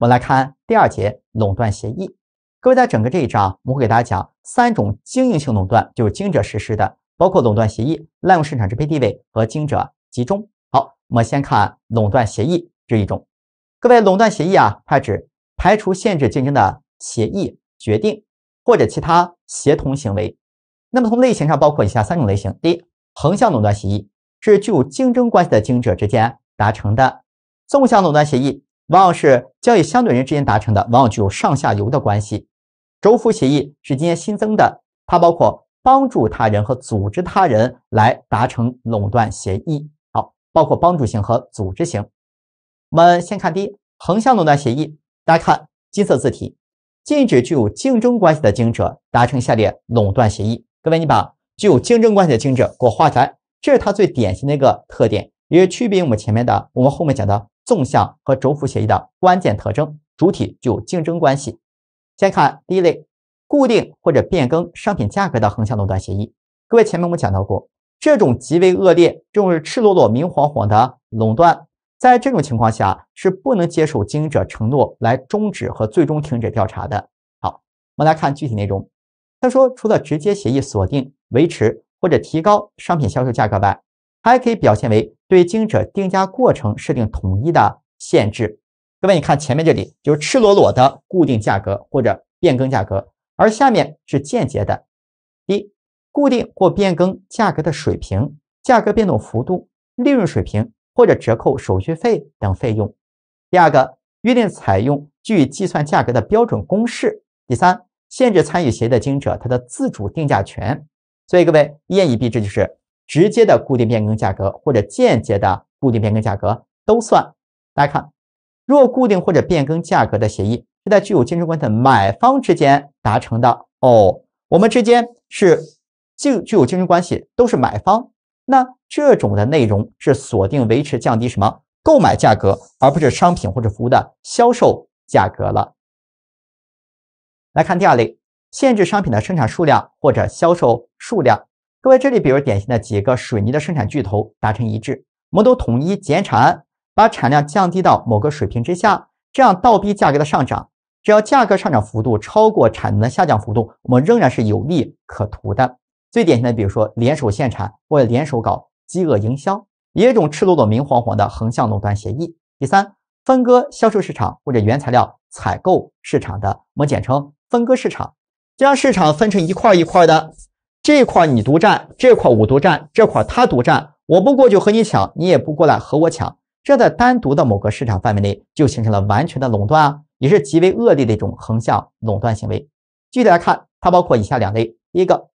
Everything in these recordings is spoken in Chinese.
我们来看第二节垄断协议。各位在整个这一章，我会给大家讲三种经营性垄断，就是经营者实施的，包括垄断协议、滥用市场支配地位和经营者集中。好，我们先看垄断协议这一种。各位，垄断协议啊，它指排除限制竞争的协议决定或者其他协同行为。那么从类型上包括以下三种类型：第一，横向垄断协议是具有竞争关系的经营者之间达成的；纵向垄断协议。往往是交易相对人之间达成的，往往具有上下游的关系。轴辐协议是今天新增的，它包括帮助他人和组织他人来达成垄断协议。好，包括帮助型和组织型。我们先看第一，横向垄断协议。大家看金色字体，禁止具有竞争关系的经营者达成下列垄断协议。各位，你把具有竞争关系的经营者给我画出来，这是它最典型的一个特点，也区别我们前面的，我们后面讲的。纵向和轴幅协议的关键特征，主体具有竞争关系。先看第一类，固定或者变更商品价格的横向垄断协议。各位，前面我们讲到过，这种极为恶劣，这种是赤裸裸、明晃晃的垄断。在这种情况下，是不能接受经营者承诺来终止和最终停止调查的。好，我们来看具体内容。他说，除了直接协议锁定、维持或者提高商品销售价格外，还可以表现为对经营者定价过程设定统一的限制。各位，你看前面这里就是赤裸裸的固定价格或者变更价格，而下面是间接的：一、固定或变更价格的水平、价格变动幅度、利润水平或者折扣、手续费等费用；第二个，约定采用据计算价格的标准公式；第三，限制参与协议的经营者他的自主定价权。所以，各位一言以蔽之，就是。直接的固定变更价格或者间接的固定变更价格都算。大家看，若固定或者变更价格的协议是在具有竞争关系的买方之间达成的哦，我们之间是具具有竞争关系，都是买方。那这种的内容是锁定、维持、降低什么购买价格，而不是商品或者服务的销售价格了。来看第二类，限制商品的生产数量或者销售数量。各位，这里比如典型的几个水泥的生产巨头达成一致，我们都统一减产，把产量降低到某个水平之下，这样倒逼价格的上涨。只要价格上涨幅度超过产能的下降幅度，我们仍然是有利可图的。最典型的，比如说联手限产或者联手搞饥饿营销，也有一种赤裸裸、明晃晃的横向垄断协议。第三，分割销售市场或者原材料采购市场的，我们简称分割市场，将市场分成一块一块的。这块你独占，这块我独占，这块他独占，我不过去和你抢，你也不过来和我抢，这在单独的某个市场范围内就形成了完全的垄断啊，也是极为恶劣的一种横向垄断行为。具体来看，它包括以下两类：第一个，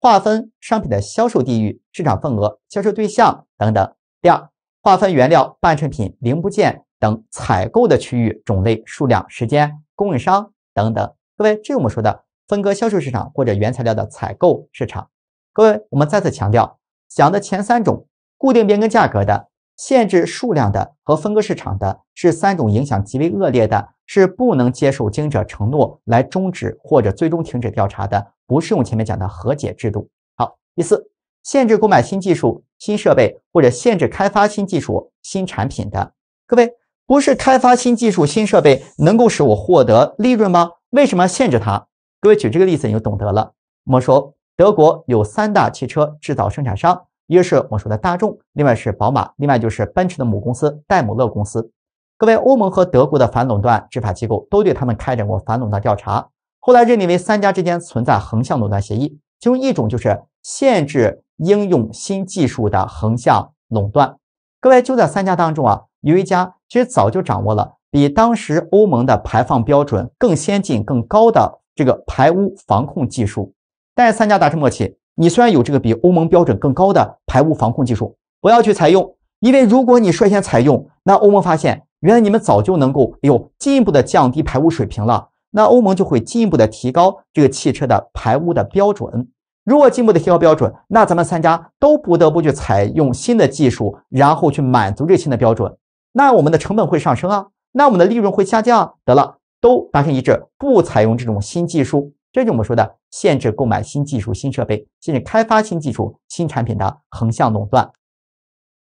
划分商品的销售地域、市场份额、销售对象等等；第二，划分原料、半成品、零部件等采购的区域、种类、数量、时间、供应商等等。各位，这我们说的。分割销售市场或者原材料的采购市场，各位，我们再次强调，讲的前三种，固定变更价格的、限制数量的和分割市场的，是三种影响极为恶劣的，是不能接受经营者承诺来终止或者最终停止调查的，不适用前面讲的和解制度。好，第四，限制购买新技术、新设备或者限制开发新技术、新产品的，各位，不是开发新技术、新设备能够使我获得利润吗？为什么要限制它？各位举这个例子你就懂得了。我们说德国有三大汽车制造生产商，一个是我说的大众，另外是宝马，另外就是奔驰的母公司戴姆勒公司。各位，欧盟和德国的反垄断执法机构都对他们开展过反垄断调查，后来认定为三家之间存在横向垄断协议，其中一种就是限制应用新技术的横向垄断。各位就在三家当中啊，有一家其实早就掌握了比当时欧盟的排放标准更先进、更高的。这个排污防控技术，但是三家达成默契，你虽然有这个比欧盟标准更高的排污防控技术，不要去采用，因为如果你率先采用，那欧盟发现原来你们早就能够有进一步的降低排污水平了，那欧盟就会进一步的提高这个汽车的排污的标准。如果进一步的提高标准，那咱们三家都不得不去采用新的技术，然后去满足这新的标准，那我们的成本会上升啊，那我们的利润会下降，得了。都达成一致，不采用这种新技术，这就我们说的限制购买新技术、新设备，限制开发新技术、新产品的横向垄断。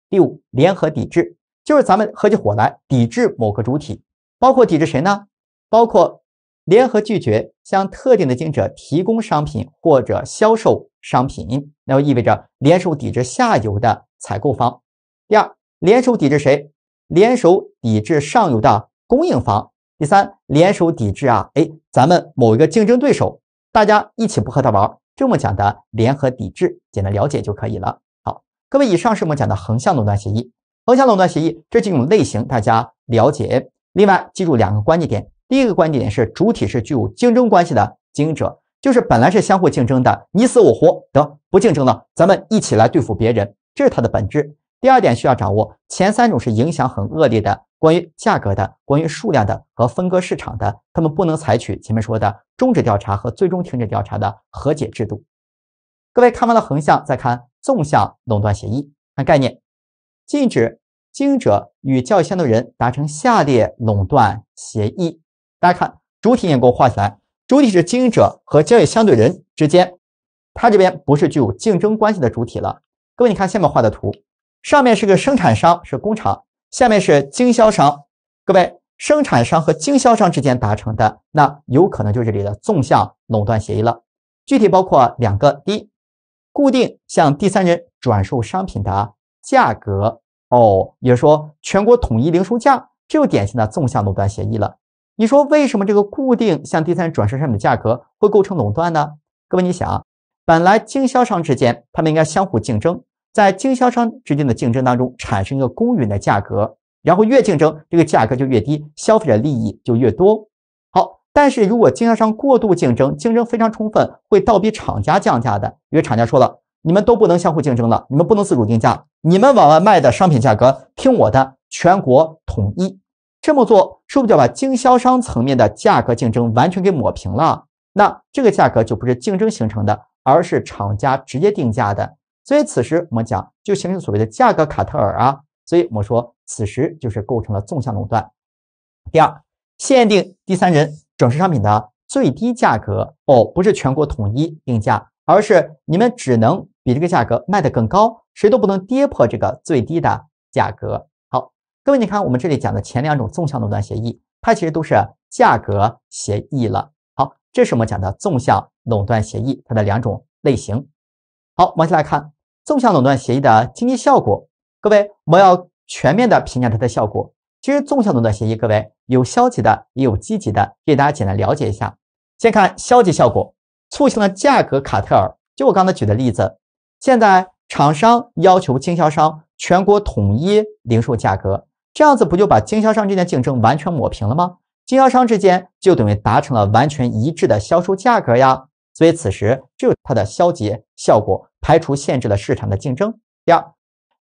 第五，联合抵制，就是咱们合起伙来抵制某个主体，包括抵制谁呢？包括联合拒绝向特定的经营者提供商品或者销售商品，那就意味着联手抵制下游的采购方。第二，联手抵制谁？联手抵制上游的供应方。第三，联手抵制啊，哎，咱们某一个竞争对手，大家一起不和他玩，这么讲的联合抵制，简单了解就可以了。好，各位，以上是我们讲的横向垄断协议，横向垄断协议这几种类型大家了解。另外，记住两个关键点，第一个关键点是主体是具有竞争关系的经营者，就是本来是相互竞争的，你死我活，得不竞争了，咱们一起来对付别人，这是它的本质。第二点需要掌握，前三种是影响很恶劣的，关于价格的、关于数量的和分割市场的，他们不能采取前面说的终止调查和最终停止调查的和解制度。各位看完了横向，再看纵向垄断协议，看概念，禁止经营者与交易相对人达成下列垄断协议。大家看主体，也给我画起来，主体是经营者和交易相对人之间，他这边不是具有竞争关系的主体了。各位，你看下面画的图。上面是个生产商是工厂，下面是经销商。各位，生产商和经销商之间达成的，那有可能就是这里的纵向垄断协议了。具体包括两个：第一，固定向第三人转售商品的价格，哦，也就是说全国统一零售价，这就典型的纵向垄断协议了。你说为什么这个固定向第三人转售商品的价格会构成垄断呢？各位，你想，本来经销商之间他们应该相互竞争。在经销商之间的竞争当中，产生一个公允的价格，然后越竞争，这个价格就越低，消费者利益就越多。好，但是如果经销商过度竞争，竞争非常充分，会倒逼厂家降价的。因为厂家说了，你们都不能相互竞争了，你们不能自主定价，你们往外卖的商品价格听我的，全国统一。这么做，是不是就把经销商层面的价格竞争完全给抹平了？那这个价格就不是竞争形成的，而是厂家直接定价的。所以此时我们讲就形成所谓的价格卡特尔啊，所以我们说此时就是构成了纵向垄断。第二，限定第三人准式商品的最低价格哦，不是全国统一定价，而是你们只能比这个价格卖的更高，谁都不能跌破这个最低的价格。好，各位你看，我们这里讲的前两种纵向垄断协议，它其实都是价格协议了。好，这是我们讲的纵向垄断协议它的两种类型。好，往下来看。纵向垄断协议的经济效果，各位，我们要全面的评价它的效果。其实纵向垄断协议，各位有消极的，也有积极的，给大家简单了解一下。先看消极效果，促成了价格卡特尔。就我刚才举的例子，现在厂商要求经销商全国统一零售价格，这样子不就把经销商之间竞争完全抹平了吗？经销商之间就等于达成了完全一致的销售价格呀。所以此时就它的消极效果，排除限制了市场的竞争。第二，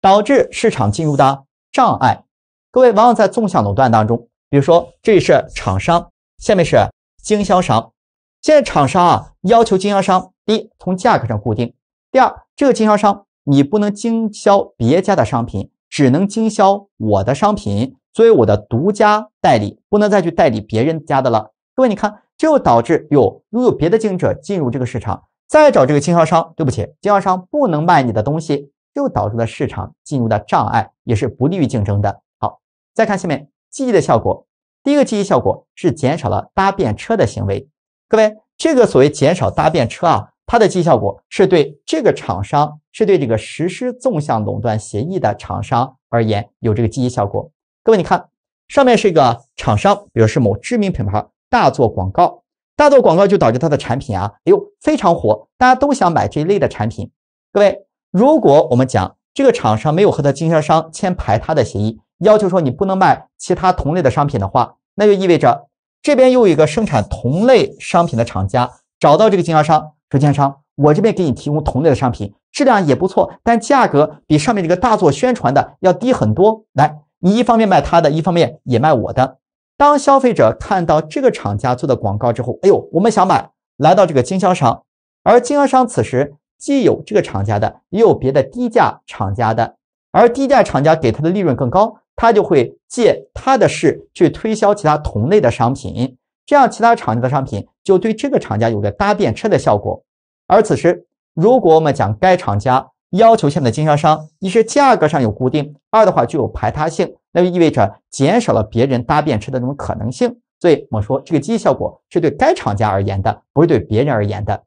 导致市场进入的障碍。各位，往往在纵向垄断当中，比如说这里是厂商，下面是经销商。现在厂商啊要求经销商：第一，从价格上固定；第二，这个经销商你不能经销别家的商品，只能经销我的商品，作为我的独家代理，不能再去代理别人家的了。各位，你看。就导致有如有别的经营者进入这个市场，再找这个经销商，对不起，经销商不能卖你的东西，就导致了市场进入的障碍，也是不利于竞争的。好，再看下面记忆的效果，第一个记忆效果是减少了搭便车的行为。各位，这个所谓减少搭便车啊，它的记忆效果是对这个厂商，是对这个实施纵向垄断协议的厂商而言有这个记忆效果。各位，你看上面是一个厂商，比如是某知名品牌。大做广告，大做广告就导致他的产品啊，哎呦非常火，大家都想买这一类的产品。各位，如果我们讲这个厂商没有和他经销商签排他的协议，要求说你不能卖其他同类的商品的话，那就意味着这边又有一个生产同类商品的厂家找到这个经销商，说经销商，我这边给你提供同类的商品，质量也不错，但价格比上面这个大做宣传的要低很多。来，你一方面卖他的，一方面也卖我的。当消费者看到这个厂家做的广告之后，哎呦，我们想买，来到这个经销商，而经销商此时既有这个厂家的，也有别的低价厂家的，而低价厂家给他的利润更高，他就会借他的势去推销其他同类的商品，这样其他厂家的商品就对这个厂家有个搭便车的效果，而此时如果我们讲该厂家。要求面的经销商，一是价格上有固定，二的话具有排他性，那就意味着减少了别人搭便车的那种可能性。所以我说这个积极效果是对该厂家而言的，不是对别人而言的。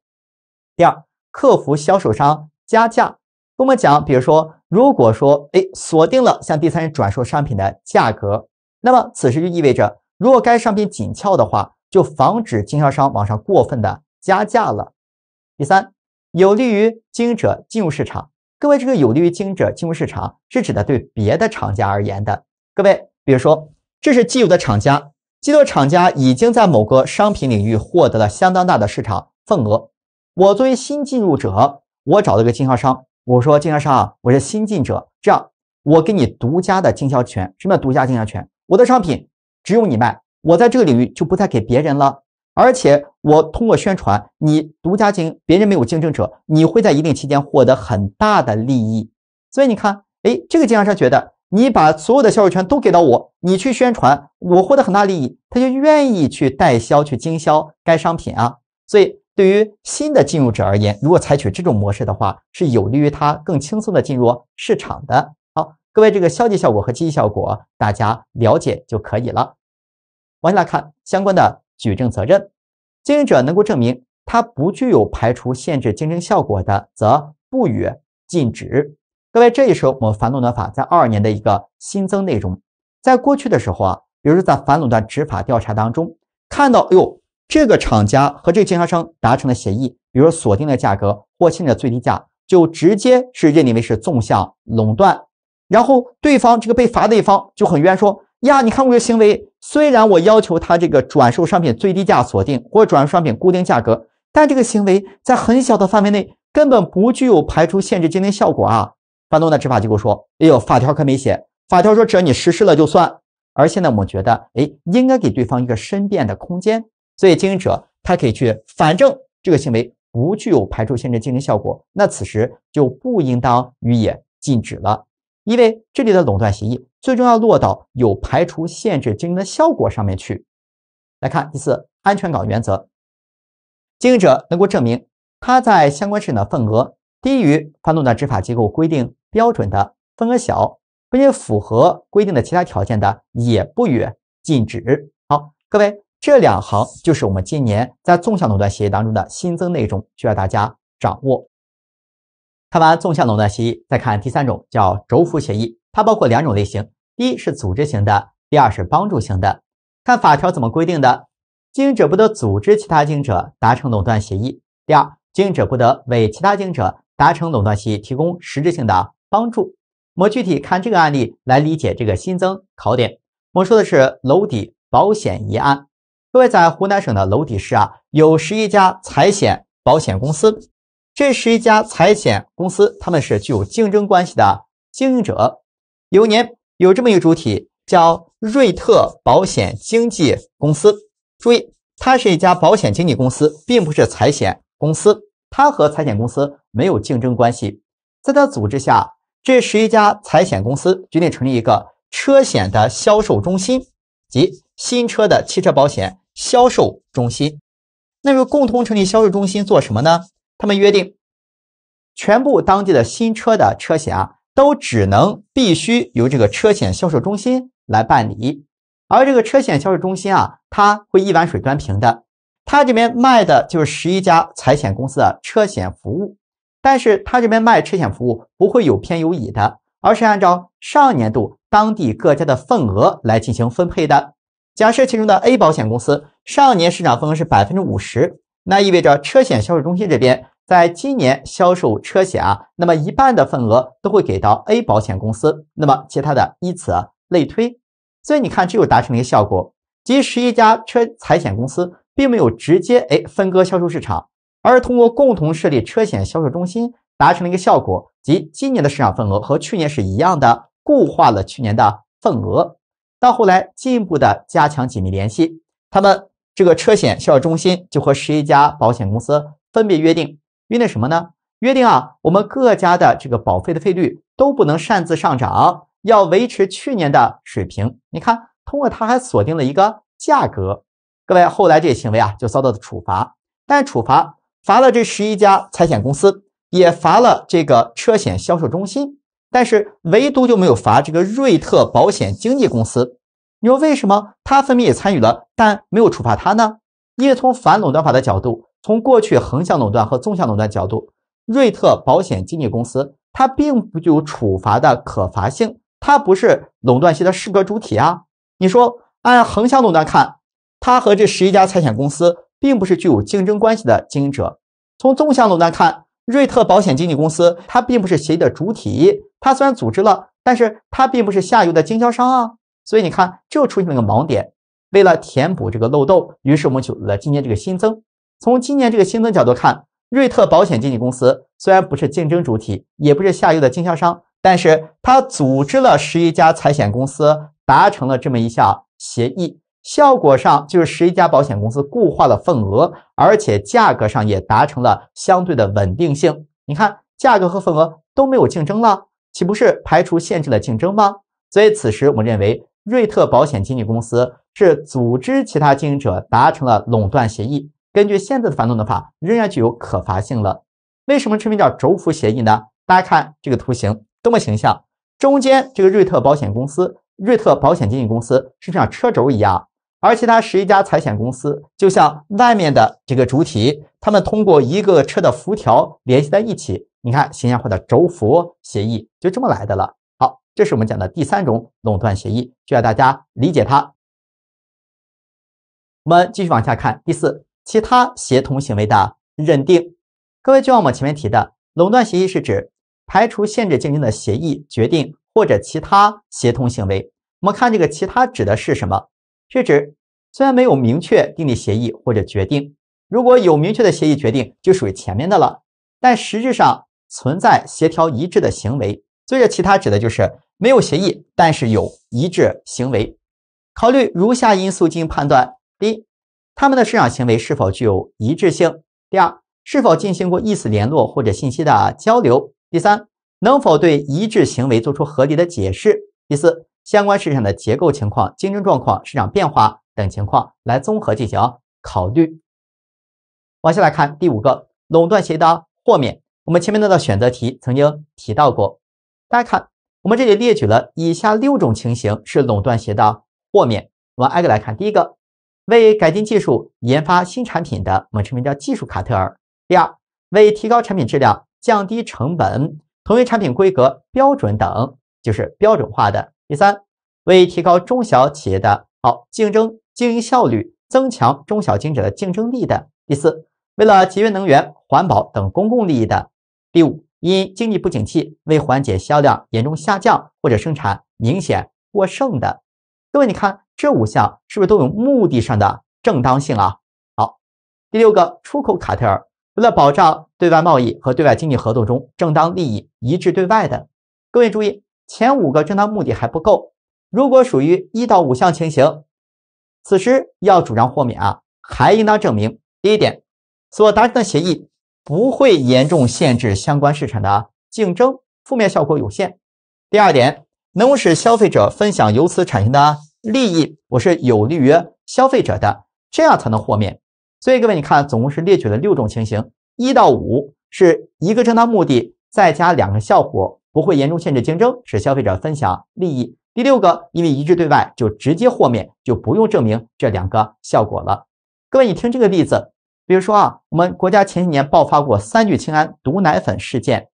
第二，客服销售商加价，跟我们讲，比如说，如果说哎锁定了向第三人转售商品的价格，那么此时就意味着，如果该商品紧俏的话，就防止经销商往上过分的加价了。第三。有利于经营者进入市场。各位，这个有利于经营者进入市场，是指的对别的厂家而言的。各位，比如说，这是既有的厂家，既有的厂家已经在某个商品领域获得了相当大的市场份额。我作为新进入者，我找了个经销商，我说经销商啊，我是新进者，这样我给你独家的经销权。什么叫独家经销权？我的商品只有你卖，我在这个领域就不再给别人了。而且我通过宣传，你独家经营，别人没有竞争者，你会在一定期间获得很大的利益。所以你看，哎，这个经销商觉得你把所有的销售权都给到我，你去宣传，我获得很大利益，他就愿意去代销、去经销该商品啊。所以，对于新的进入者而言，如果采取这种模式的话，是有利于他更轻松的进入市场的。好，各位，这个消极效果和积极效果大家了解就可以了。往下来看相关的。举证责任，经营者能够证明它不具有排除、限制竞争效果的，则不予禁止。各位，这也是我们反垄断法在二年的一个新增内容。在过去的时候啊，比如说在反垄断执法调查当中，看到，哎呦，这个厂家和这个经销商达成了协议，比如锁定了价格或签了最低价，就直接是认定为是纵向垄断。然后对方这个被罚的一方就很冤，说。呀，你看我这行为，虽然我要求他这个转售商品最低价锁定或转售商品固定价格，但这个行为在很小的范围内根本不具有排除限制经营效果啊！房东的执法机构说：“哎呦，法条可没写，法条说只要你实施了就算。”而现在我们觉得，哎，应该给对方一个申辩的空间，所以经营者他可以去，反正这个行为不具有排除限制经营效果，那此时就不应当予以禁止了。因为这里的垄断协议最终要落到有排除限制经营的效果上面去。来看第四安全岗原则，经营者能够证明他在相关市场的份额低于发垄断执法机构规定标准的份额小，并且符合规定的其他条件的，也不予禁止。好，各位，这两行就是我们今年在纵向垄断协议当中的新增内容，需要大家掌握。看完纵向垄断协议，再看第三种叫轴辐协议，它包括两种类型，第一是组织型的，第二是帮助型的。看法条怎么规定的？经营者不得组织其他经营者达成垄断协议。第二，经营者不得为其他经营者达成垄断协议提供实质性的帮助。我们具体看这个案例来理解这个新增考点。我说的是娄底保险一案，各位在湖南省的娄底市啊，有十一家财险保险公司。这十一家财险公司，他们是具有竞争关系的经营者。有年有这么一个主体叫瑞特保险经纪公司，注意，它是一家保险经纪公司，并不是财险公司，它和财险公司没有竞争关系。在它组织下，这十一家财险公司决定成立一个车险的销售中心，即新车的汽车保险销售中心。那么，共同成立销售中心做什么呢？他们约定，全部当地的新车的车险啊，都只能必须由这个车险销售中心来办理，而这个车险销售中心啊，它会一碗水端平的，他这边卖的就是十一家财险公司的车险服务，但是他这边卖车险服务不会有偏有倚的，而是按照上年度当地各家的份额来进行分配的。假设其中的 A 保险公司上年市场份额是百分之五十，那意味着车险销售中心这边。在今年销售车险啊，那么一半的份额都会给到 A 保险公司，那么其他的依此类推。所以你看，这又达成了一个效果，即十一家车财险公司并没有直接哎分割销售市场，而是通过共同设立车险销售中心，达成了一个效果，即今年的市场份额和去年是一样的，固化了去年的份额。到后来进一步的加强紧密联系，他们这个车险销售中心就和十一家保险公司分别约定。约定什么呢？约定啊，我们各家的这个保费的费率都不能擅自上涨，要维持去年的水平。你看，通过他还锁定了一个价格。各位，后来这些行为啊就遭到了处罚，但处罚罚了这十一家财险公司，也罚了这个车险销售中心，但是唯独就没有罚这个瑞特保险经纪公司。你说为什么？他分明也参与了，但没有处罚他呢？因为从反垄断法的角度。从过去横向垄断和纵向垄断角度，瑞特保险经纪公司它并不具有处罚的可罚性，它不是垄断系的适格主体啊。你说按横向垄断看，它和这十一家财险公司并不是具有竞争关系的经营者；从纵向垄断看，瑞特保险经纪公司它并不是协议的主体，它虽然组织了，但是它并不是下游的经销商啊。所以你看，就出现了个盲点。为了填补这个漏洞，于是我们就来今天这个新增。从今年这个新增角度看，瑞特保险经纪公司虽然不是竞争主体，也不是下游的经销商，但是它组织了十一家财险公司达成了这么一项协议，效果上就是十一家保险公司固化了份额，而且价格上也达成了相对的稳定性。你看，价格和份额都没有竞争了，岂不是排除限制了竞争吗？所以此时我们认为，瑞特保险经纪公司是组织其他经营者达成了垄断协议。根据现在的反垄断法，仍然具有可罚性了。为什么称名叫轴辐协议呢？大家看这个图形多么形象，中间这个瑞特保险公司、瑞特保险经纪公司，是像车轴一样，而其他十一家财险公司就像外面的这个主体，他们通过一个车的辐条联系在一起。你看形象化的轴辐协议就这么来的了。好，这是我们讲的第三种垄断协议，需要大家理解它。我们继续往下看第四。其他协同行为的认定，各位就像我们前面提的，垄断协议是指排除、限制竞争的协议、决定或者其他协同行为。我们看这个“其他”指的是什么？是指虽然没有明确定立协议或者决定，如果有明确的协议决定就属于前面的了，但实质上存在协调一致的行为。所以这其他”指的就是没有协议，但是有一致行为。考虑如下因素进行判断：第一。他们的市场行为是否具有一致性？第二，是否进行过意思联络或者信息的交流？第三，能否对一致行为做出合理的解释？第四，相关市场的结构情况、竞争状况、市场变化等情况来综合进行考虑。往下来看第五个，垄断协议的豁免。我们前面那道选择题曾经提到过，大家看，我们这里列举了以下六种情形是垄断协议的豁免。我们挨个来看，第一个。为改进技术、研发新产品的某称为叫技术卡特尔。第二，为提高产品质量、降低成本、同一产品规格、标准等，就是标准化的。第三，为提高中小企业的好竞争、经营效率，增强中小经营者的竞争力的。第四，为了节约能源、环保等公共利益的。第五，因经济不景气，为缓解销量严重下降或者生产明显过剩的。各位，你看这五项是不是都有目的上的正当性啊？好，第六个出口卡特尔，为了保障对外贸易和对外经济合作中正当利益一致对外的，各位注意，前五个正当目的还不够。如果属于一到五项情形，此时要主张豁免啊，还应当证明第一点，所达成的协议不会严重限制相关市场的竞争，负面效果有限；第二点。能够使消费者分享由此产生的利益，我是有利于消费者的，这样才能豁免。所以各位，你看，总共是列举了六种情形，一到五是一个正当目的，再加两个效果，不会严重限制竞争，使消费者分享利益。第六个，因为一致对外，就直接豁免，就不用证明这两个效果了。各位，你听这个例子，比如说啊，我们国家前几年爆发过三聚氰胺毒奶粉事件，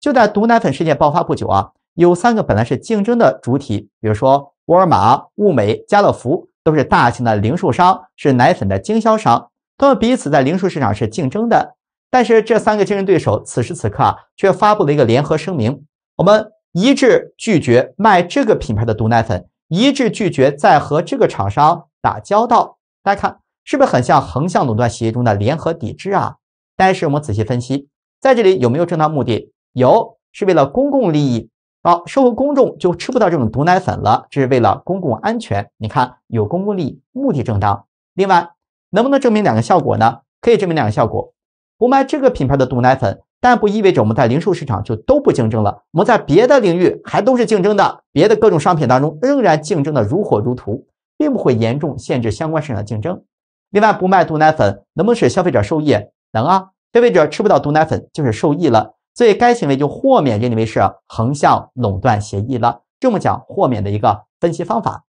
就在毒奶粉事件爆发不久啊。有三个本来是竞争的主体，比如说沃尔玛、物美、家乐福，都是大型的零售商，是奶粉的经销商，他们彼此在零售市场是竞争的。但是这三个竞争对手此时此刻啊，却发布了一个联合声明：我们一致拒绝卖这个品牌的毒奶粉，一致拒绝在和这个厂商打交道。大家看，是不是很像横向垄断协议中的联合抵制啊？但是我们仔细分析，在这里有没有正当目的？有，是为了公共利益。好，社会公众就吃不到这种毒奶粉了，这是为了公共安全。你看，有公共利益，目的正当。另外，能不能证明两个效果呢？可以证明两个效果。不卖这个品牌的毒奶粉，但不意味着我们在零售市场就都不竞争了。我们在别的领域还都是竞争的，别的各种商品当中仍然竞争的如火如荼，并不会严重限制相关市场的竞争。另外，不卖毒奶粉，能不能使消费者受益？能啊，消费者吃不到毒奶粉就是受益了。所以该行为就豁免，认定为是横向垄断协议了。这么讲，豁免的一个分析方法。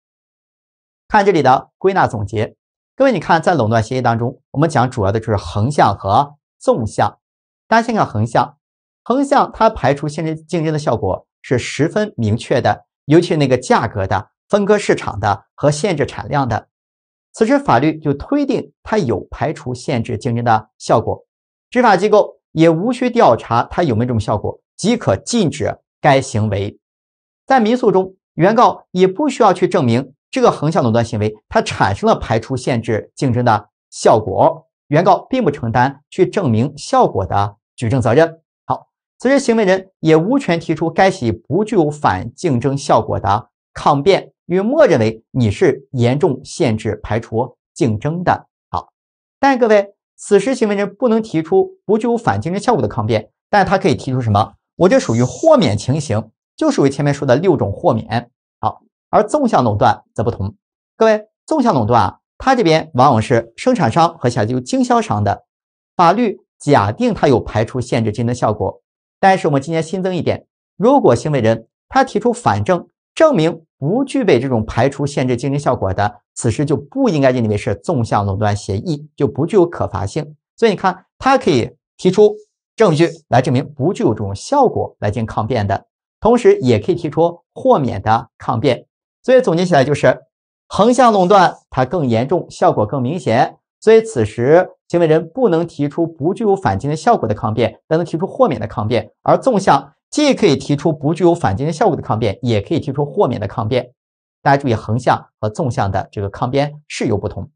看这里的归纳总结，各位，你看，在垄断协议当中，我们讲主要的就是横向和纵向。大家先看横向，横向它排除限制竞争的效果是十分明确的，尤其那个价格的、分割市场的和限制产量的，此时法律就推定它有排除限制竞争的效果。执法机构。也无需调查它有没有这种效果，即可禁止该行为。在民诉中，原告也不需要去证明这个横向垄断行为它产生了排除、限制竞争的效果，原告并不承担去证明效果的举证责任。好，此时行为人也无权提出该行不具有反竞争效果的抗辩，因为默认为你是严重限制、排除竞争的。好，但各位。此时，行为人不能提出不具有反竞争效果的抗辩，但他可以提出什么？我这属于豁免情形，就属于前面说的六种豁免。好，而纵向垄断则不同。各位，纵向垄断啊，它这边往往是生产商和下游经销商的，法律假定它有排除限制竞争效果。但是我们今年新增一点，如果行为人他提出反证。证明不具备这种排除、限制竞争效果的，此时就不应该认定为是纵向垄断协议，就不具有可罚性。所以你看，它可以提出证据来证明不具有这种效果来进行抗辩的，同时也可以提出豁免的抗辩。所以总结起来就是，横向垄断它更严重，效果更明显，所以此时行为人不能提出不具有反竞争效果的抗辩，但能提出豁免的抗辩，而纵向。既可以提出不具有反竞争效果的抗辩，也可以提出豁免的抗辩。大家注意，横向和纵向的这个抗辩是有不同。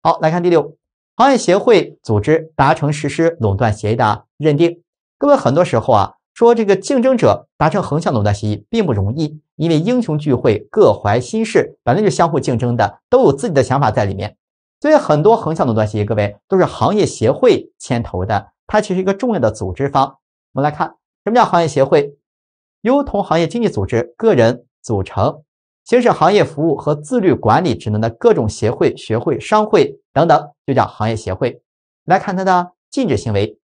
好，来看第六，行业协会组织达成实施垄断协议的认定。各位很多时候啊，说这个竞争者达成横向垄断协议并不容易，因为英雄聚会各怀心事，本来就相互竞争的，都有自己的想法在里面。所以很多横向垄断协议，各位都是行业协会牵头的，它其实一个重要的组织方。我们来看。什么叫行业协会？由同行业经济组织、个人组成，行使行业服务和自律管理职能的各种协会、学会、商会等等，就叫行业协会。来看它的禁止行为：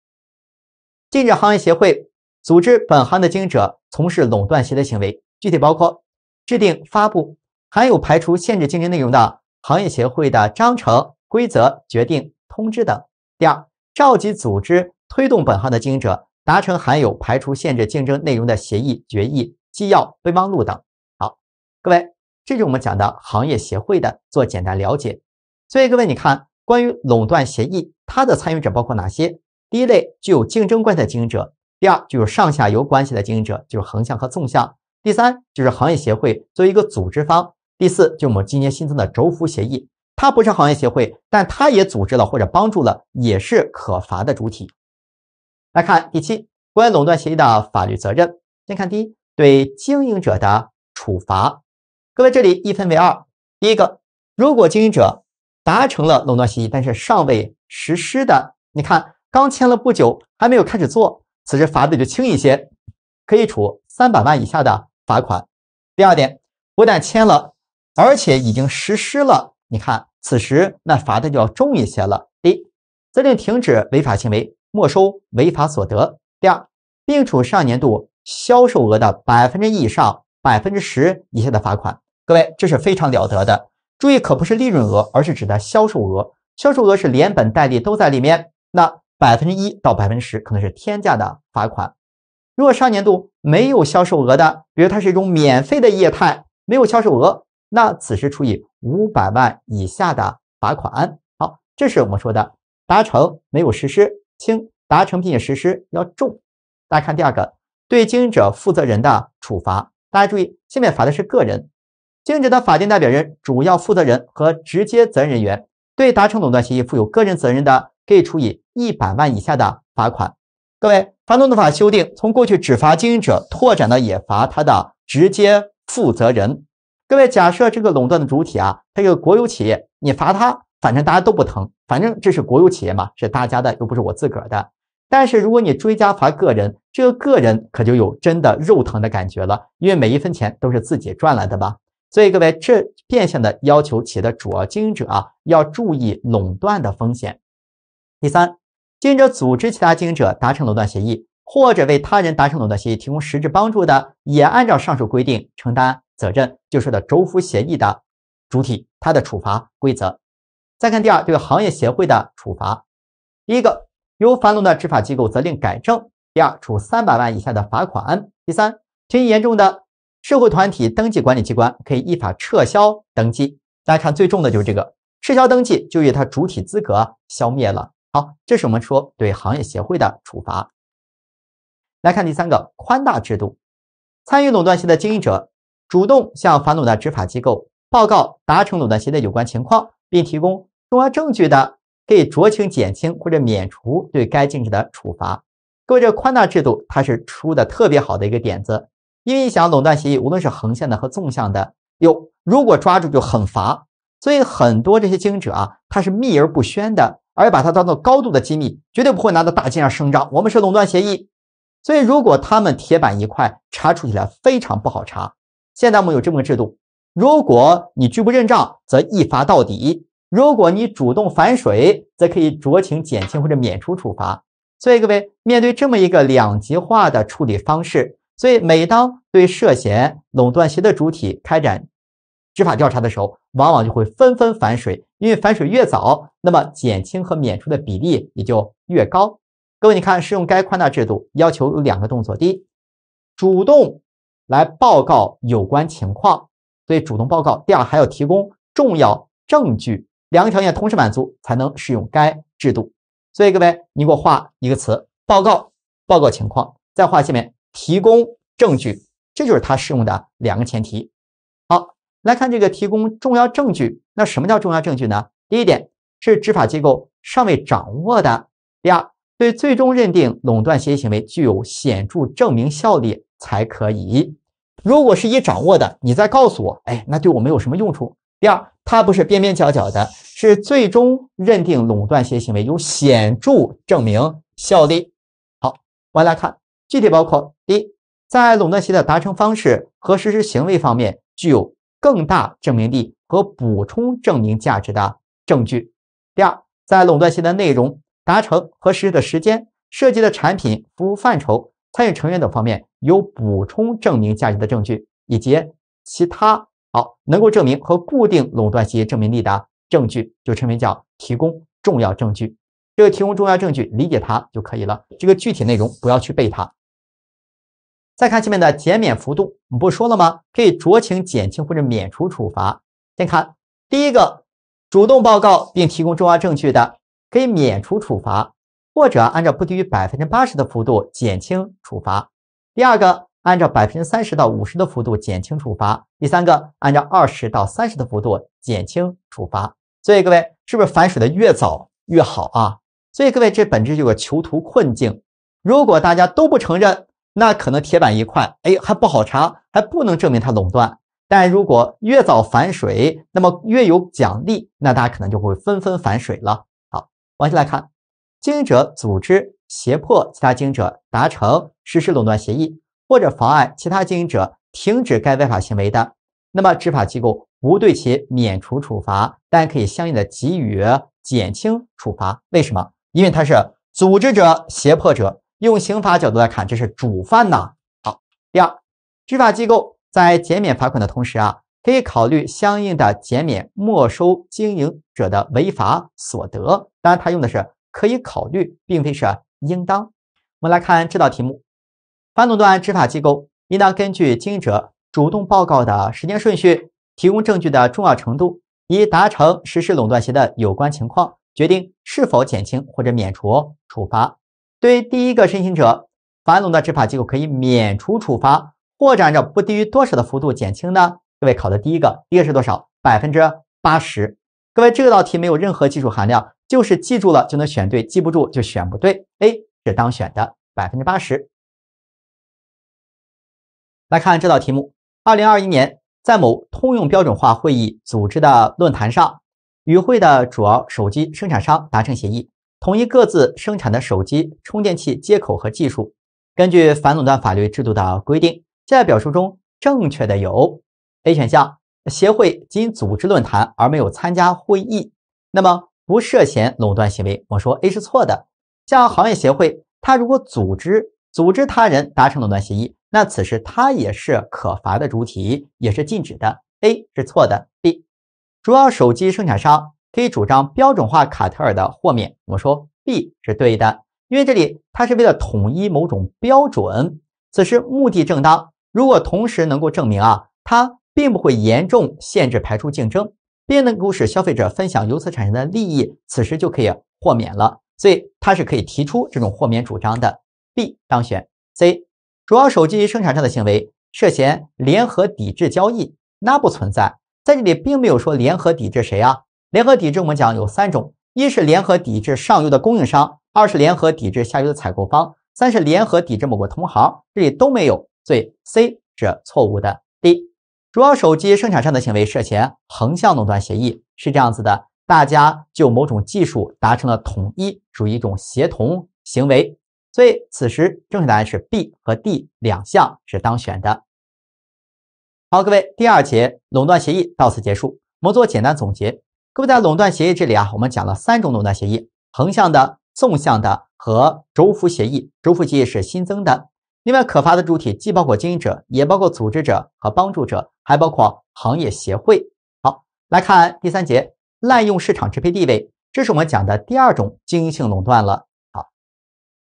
禁止行业协会组织本行的经营者从事垄断、协的行为。具体包括制定、发布含有排除、限制竞争内容的行业协会的章程、规则、决定、通知等。第二，召集、组织、推动本行的经营者。达成含有排除、限制竞争内容的协议、决议、纪要、备忘录等。好，各位，这是我们讲的行业协会的做简单了解。所以各位，你看，关于垄断协议，它的参与者包括哪些？第一类具有竞争关系的经营者；第二，具有上下游关系的经营者，就是横向和纵向；第三，就是行业协会作为一个组织方；第四，就我们今年新增的轴辐协议，它不是行业协会，但它也组织了或者帮助了，也是可罚的主体。来看第七，关于垄断协议的法律责任。先看第一，对经营者的处罚。各位，这里一分为二。第一个，如果经营者达成了垄断协议，但是尚未实施的，你看刚签了不久，还没有开始做，此时罚的就轻一些，可以处三百万以下的罚款。第二点，不但签了，而且已经实施了，你看此时那罚的就要重一些了。第一，责令停止违法行为。没收违法所得，第二，并处上年度销售额的百分之一以上百分之十以下的罚款。各位，这是非常了得的。注意，可不是利润额，而是指的销售额。销售额是连本带利都在里面。那百分之一到百分之十，可能是天价的罚款。如果上年度没有销售额的，比如它是一种免费的业态，没有销售额，那此时处以五百万以下的罚款。好，这是我们说的达成没有实施。轻，达成并且实施要重，大家看第二个对经营者负责人的处罚，大家注意，下面罚的是个人，经营者的法定代表人、主要负责人和直接责任人员，对达成垄断协议负有个人责任的，可以处以一百万以下的罚款。各位，反垄断法修订，从过去只罚经营者，拓展了也罚他的直接负责人。各位，假设这个垄断的主体啊，它是个国有企业，你罚他。反正大家都不疼，反正这是国有企业嘛，是大家的，又不是我自个儿的。但是如果你追加罚个人，这个个人可就有真的肉疼的感觉了，因为每一分钱都是自己赚来的吧。所以各位，这变相的要求企业的主要经营者啊，要注意垄断的风险。第三，经营者组织其他经营者达成垄断协议，或者为他人达成垄断协议提供实质帮助的，也按照上述规定承担责任，就是的轴服协议的主体，他的处罚规则。再看第二，对行业协会的处罚，第一个由反垄断执法机构责令改正；第二，处三百万以下的罚款；第三，情节严重的，社会团体登记管理机关可以依法撤销登记。大家看，最重的就是这个撤销登记，就与它主体资格消灭了。好，这是我们说对行业协会的处罚。来看第三个宽大制度，参与垄断行的经营者主动向反垄断执法机构报告达成垄断协议的有关情况，并提供。重要证据的，可以酌情减轻或者免除对该禁止的处罚。各位，这个宽大制度它是出的特别好的一个点子，因为你想，垄断协议无论是横向的和纵向的，有如果抓住就很罚，所以很多这些经营者啊，他是秘而不宣的，而且把它当做高度的机密，绝对不会拿到大街上声张。我们是垄断协议，所以如果他们铁板一块，查处起来非常不好查。现在我们有这么个制度，如果你拒不认账，则一罚到底。如果你主动反水，则可以酌情减轻或者免除处罚。所以各位，面对这么一个两极化的处理方式，所以每当对涉嫌垄断行的主体开展执法调查的时候，往往就会纷纷反水，因为反水越早，那么减轻和免除的比例也就越高。各位，你看，适用该宽大制度要求有两个动作：第一，主动来报告有关情况，所以主动报告；第二，还要提供重要证据。两个条件同时满足才能适用该制度，所以各位，你给我画一个词，报告，报告情况，再画下面提供证据，这就是它适用的两个前提。好，来看这个提供重要证据，那什么叫重要证据呢？第一点是执法机构尚未掌握的，第二对最终认定垄断协议行为具有显著证明效力才可以。如果是一掌握的，你再告诉我，哎，那对我没有什么用处。第二，它不是边边角角的，是最终认定垄断协议行为有显著证明效力。好，我们来看具体包括：第一，在垄断协议的达成方式和实施行为方面，具有更大证明力和补充证明价值的证据；第二，在垄断协议的内容、达成和实施的时间、涉及的产品服务范畴、参与成员等方面有补充证明价值的证据，以及其他。好，能够证明和固定垄断企业证明力的证据，就称为叫提供重要证据。这个提供重要证据，理解它就可以了。这个具体内容不要去背它。再看下面的减免幅度，我们不说了吗？可以酌情减轻或者免除处罚。先看第一个，主动报告并提供重要证据的，可以免除处罚，或者按照不低于百分之八十的幅度减轻处罚。第二个。按照百分之三十到五十的幅度减轻处罚。第三个，按照二十到三十的幅度减轻处罚。所以各位，是不是反水的越早越好啊？所以各位，这本质有是囚徒困境。如果大家都不承认，那可能铁板一块，哎，还不好查，还不能证明他垄断。但如果越早反水，那么越有奖励，那大家可能就会纷纷反水了。好，往下来看，经营者组织胁迫其他经营者达成实施垄断协议。或者妨碍其他经营者停止该违法行为的，那么执法机构不对其免除处罚，但可以相应的给予减轻处罚。为什么？因为他是组织者、胁迫者，用刑法角度来看，这是主犯呐。好，第二，执法机构在减免罚款的同时啊，可以考虑相应的减免没收经营者的违法所得。当然，他用的是可以考虑，并非是应当。我们来看这道题目。反垄断执法机构应当根据经营者主动报告的时间顺序、提供证据的重要程度以达成实施垄断协的有关情况，决定是否减轻或者免除处罚。对第一个申请者，反垄断执法机构可以免除处罚，或者不低于多少的幅度减轻呢？各位考的第一个，一个是多少？百分之八十。各位，这道题没有任何技术含量，就是记住了就能选对，记不住就选不对。A 是当选的，百分之八十。来看这道题目。二零二一年，在某通用标准化会议组织的论坛上，与会的主要手机生产商达成协议，统一各自生产的手机充电器接口和技术。根据反垄断法律制度的规定，在表述中正确的有：A 选项，协会仅组织论坛而没有参加会议，那么不涉嫌垄断行为。我说 A 是错的。像行业协会，它如果组织组织他人达成垄断协议，那此时它也是可罚的主体，也是禁止的。A 是错的。B 主要手机生产商可以主张标准化卡特尔的豁免，我们说 B 是对的。因为这里它是为了统一某种标准，此时目的正当。如果同时能够证明啊，它并不会严重限制排除竞争，并能够使消费者分享由此产生的利益，此时就可以豁免了。所以它是可以提出这种豁免主张的。B 当选。C。主要手机生产商的行为涉嫌联合抵制交易，那不存在在这里，并没有说联合抵制谁啊？联合抵制我们讲有三种：一是联合抵制上游的供应商，二是联合抵制下游的采购方，三是联合抵制某个同行。这里都没有，所以 C 是错误的。D 主要手机生产商的行为涉嫌横向垄断协议，是这样子的：大家就某种技术达成了统一，属于一种协同行为。所以此时正确答案是 B 和 D 两项是当选的。好，各位，第二节垄断协议到此结束。我们做简单总结。各位在垄断协议这里啊，我们讲了三种垄断协议：横向的、纵向的和轴幅协议。轴幅协议是新增的。另外，可发的主体既包括经营者，也包括组织者和帮助者，还包括行业协会。好，来看第三节滥用市场支配地位，这是我们讲的第二种经营性垄断了。好，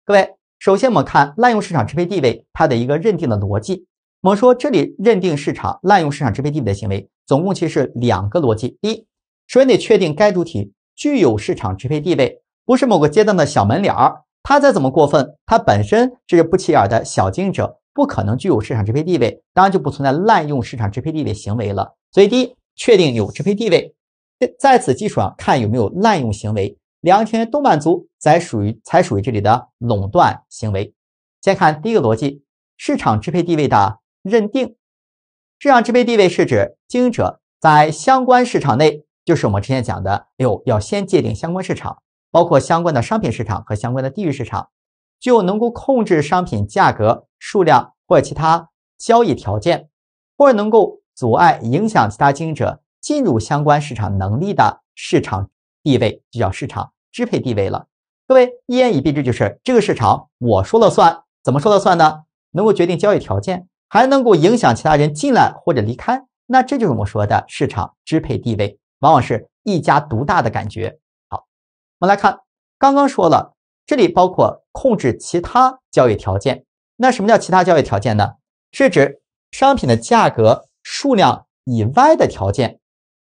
各位。首先，我们看滥用市场支配地位它的一个认定的逻辑。我们说，这里认定市场滥用市场支配地位的行为，总共其实两个逻辑。第一，首先得确定该主体具有市场支配地位，不是某个阶段的小门脸儿。它再怎么过分，它本身这是不起眼的小经营者，不可能具有市场支配地位，当然就不存在滥用市场支配地位行为了。所以，第一，确定有支配地位，在此基础上看有没有滥用行为。两全都满足才属于才属于这里的垄断行为。先看第一个逻辑：市场支配地位的认定。市场支配地位是指经营者在相关市场内，就是我们之前讲的，哎呦，要先界定相关市场，包括相关的商品市场和相关的地域市场，具有能够控制商品价格、数量或者其他交易条件，或者能够阻碍、影响其他经营者进入相关市场能力的市场。地位就叫市场支配地位了。各位一言以蔽之，就是这个市场我说了算，怎么说了算呢？能够决定交易条件，还能够影响其他人进来或者离开，那这就是我说的市场支配地位，往往是一家独大的感觉。好，我们来看，刚刚说了，这里包括控制其他交易条件。那什么叫其他交易条件呢？是指商品的价格、数量以外的条件。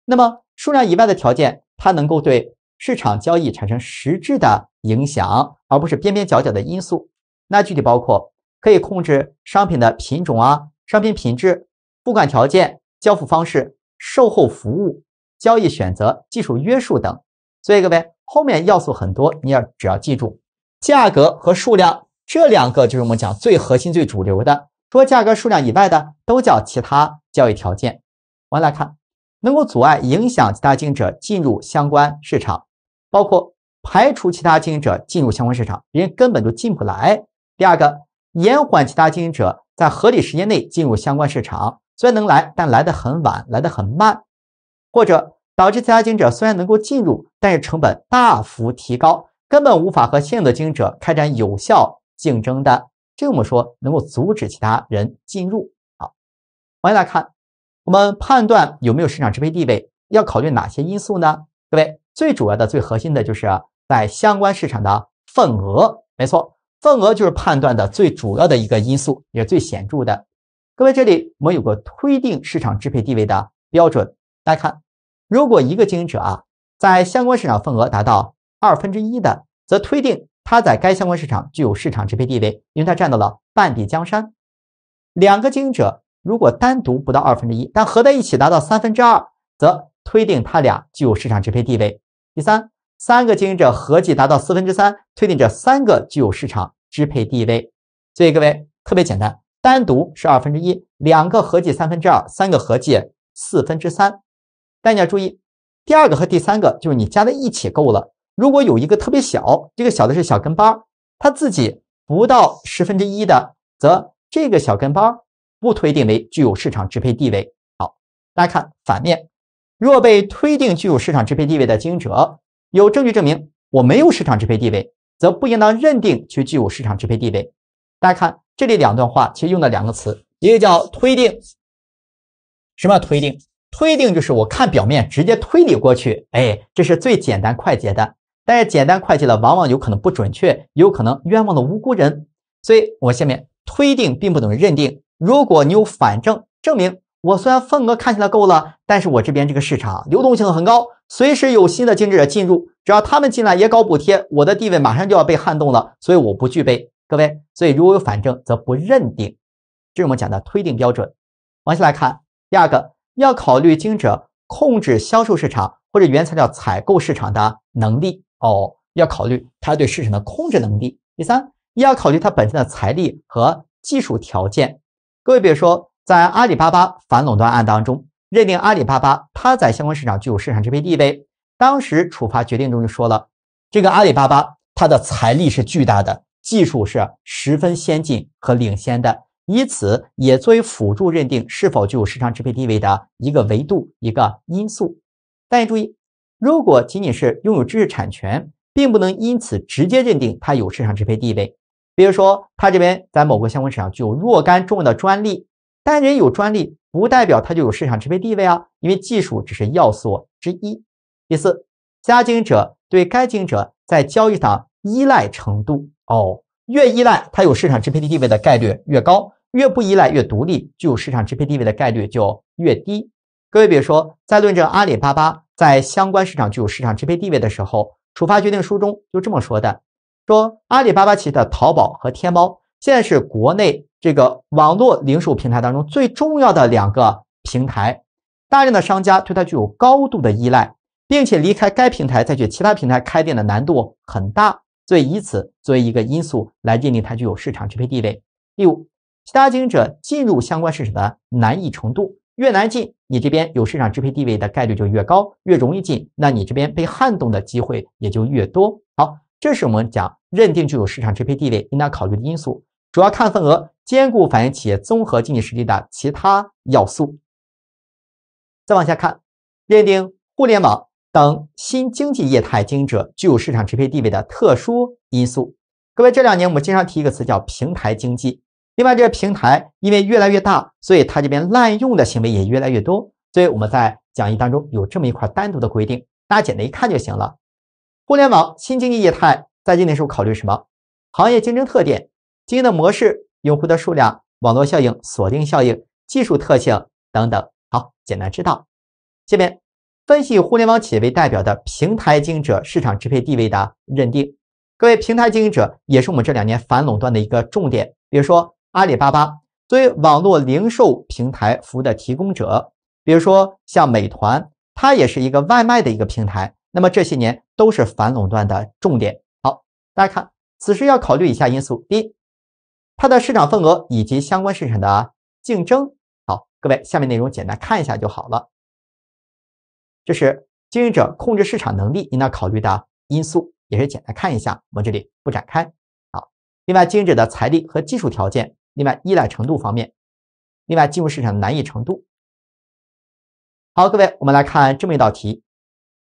那么数量以外的条件。它能够对市场交易产生实质的影响，而不是边边角角的因素。那具体包括可以控制商品的品种啊、商品品质、付款条件、交付方式、售后服务、交易选择、技术约束等。所以各位，后面要素很多，你要只要记住价格和数量这两个就是我们讲最核心、最主流的。除了价格、数量以外的都叫其他交易条件。我们来看。能够阻碍、影响其他经营者进入相关市场，包括排除其他经营者进入相关市场，别人根本就进不来；第二个，延缓其他经营者在合理时间内进入相关市场，虽然能来，但来的很晚，来的很慢，或者导致其他经营者虽然能够进入，但是成本大幅提高，根本无法和现有的经营者开展有效竞争的。这么说，能够阻止其他人进入。好，往下看。我们判断有没有市场支配地位，要考虑哪些因素呢？各位，最主要的、最核心的就是在相关市场的份额。没错，份额就是判断的最主要的一个因素，也是最显著的。各位，这里我有个推定市场支配地位的标准。大家看，如果一个经营者啊，在相关市场份额达到二分之一的，则推定他在该相关市场具有市场支配地位，因为他占到了半壁江山。两个经营者。如果单独不到二分之一，但合在一起达到三分之二，则推定它俩具有市场支配地位。第三，三个经营者合计达到四分之三，推定这三个具有市场支配地位。所以各位特别简单，单独是二分之一，两个合计三分之二，三个合计四分之三。但你要注意，第二个和第三个就是你加在一起够了。如果有一个特别小，这个小的是小跟班，他自己不到十分之一的，则这个小跟班。不推定为具有市场支配地位。好，大家看反面，若被推定具有市场支配地位的经营者有证据证明我没有市场支配地位，则不应当认定其具有市场支配地位。大家看这里两段话，其实用的两个词，一个叫推定。什么推定？推定就是我看表面直接推理过去，哎，这是最简单快捷的。但是简单快捷的，往往有可能不准确，有可能冤枉了无辜人。所以我下面推定并不等于认定。如果你有反证证明，我虽然份额看起来够了，但是我这边这个市场流动性很高，随时有新的竞争者进入，只要他们进来也搞补贴，我的地位马上就要被撼动了，所以我不具备，各位，所以如果有反证，则不认定，这是我们讲的推定标准。往下来看，第二个要考虑经营者控制销售市场或者原材料采购市场的能力哦，要考虑他对市场的控制能力。第三，要考虑他本身的财力和技术条件。又比如说，在阿里巴巴反垄断案当中，认定阿里巴巴它在相关市场具有市场支配地位。当时处罚决定中就说了，这个阿里巴巴它的财力是巨大的，技术是十分先进和领先的，以此也作为辅助认定是否具有市场支配地位的一个维度、一个因素。大家注意，如果仅仅是拥有知识产权，并不能因此直接认定它有市场支配地位。比如说，他这边在某个相关市场具有若干重要的专利，但人有专利不代表他就有市场支配地位啊，因为技术只是要素之一。第四，其他经营者对该经营者在交易上依赖程度，哦，越依赖，他有市场支配地位的概率越高；越不依赖，越独立，具有市场支配地位的概率就越低。各位，比如说，在论证阿里巴巴在相关市场具有市场支配地位的时候，处罚决定书中就这么说的。说阿里巴巴旗下的淘宝和天猫，现在是国内这个网络零售平台当中最重要的两个平台，大量的商家对它具有高度的依赖，并且离开该平台再去其他平台开店的难度很大，所以以此作为一个因素来认定它具有市场支配地位。第五，其他经营者进入相关市场的难易程度，越难进，你这边有市场支配地位的概率就越高；越容易进，那你这边被撼动的机会也就越多。这是我们讲认定具有市场支配地位应当考虑的因素，主要看份额，兼顾反映企业综合经济实力的其他要素。再往下看，认定互联网等新经济业态经营者具有市场支配地位的特殊因素。各位，这两年我们经常提一个词叫平台经济。另外，这个平台因为越来越大，所以它这边滥用的行为也越来越多，所以我们在讲义当中有这么一块单独的规定，大家简单一看就行了。互联网新经济业态在今年时候考虑什么？行业竞争特点、经营的模式、用户的数量、网络效应、锁定效应、技术特性等等。好，简单知道。下面分析互联网企业为代表的平台经营者市场支配地位的认定。各位平台经营者也是我们这两年反垄断的一个重点。比如说阿里巴巴作为网络零售平台服务的提供者，比如说像美团，它也是一个外卖的一个平台。那么这些年都是反垄断的重点。好，大家看，此时要考虑以下因素：第一、它的市场份额以及相关市场的竞争。好，各位，下面内容简单看一下就好了。这是经营者控制市场能力应当考虑的因素，也是简单看一下，我们这里不展开。好，另外经营者的财力和技术条件，另外依赖程度方面，另外进入市场的难易程度。好，各位，我们来看这么一道题。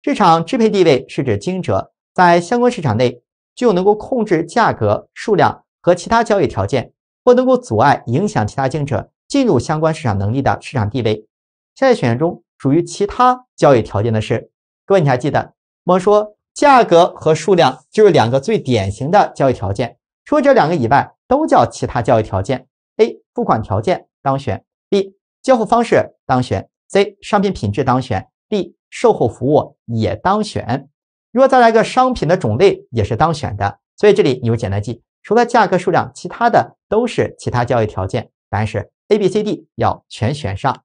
市场支配地位是指经营者在相关市场内具有能够控制价格、数量和其他交易条件，或能够阻碍、影响其他经营者进入相关市场能力的市场地位。下列选项中属于其他交易条件的是？各位你还记得，我们说价格和数量就是两个最典型的交易条件，除了这两个以外，都叫其他交易条件。A. 付款条件当选；B. 交互方式当选；C. 商品品质当选。B 售后服务也当选，如果再来个商品的种类也是当选的，所以这里你就简单记，除了价格数量，其他的都是其他交易条件。答案是 A、B、C、D 要全选上。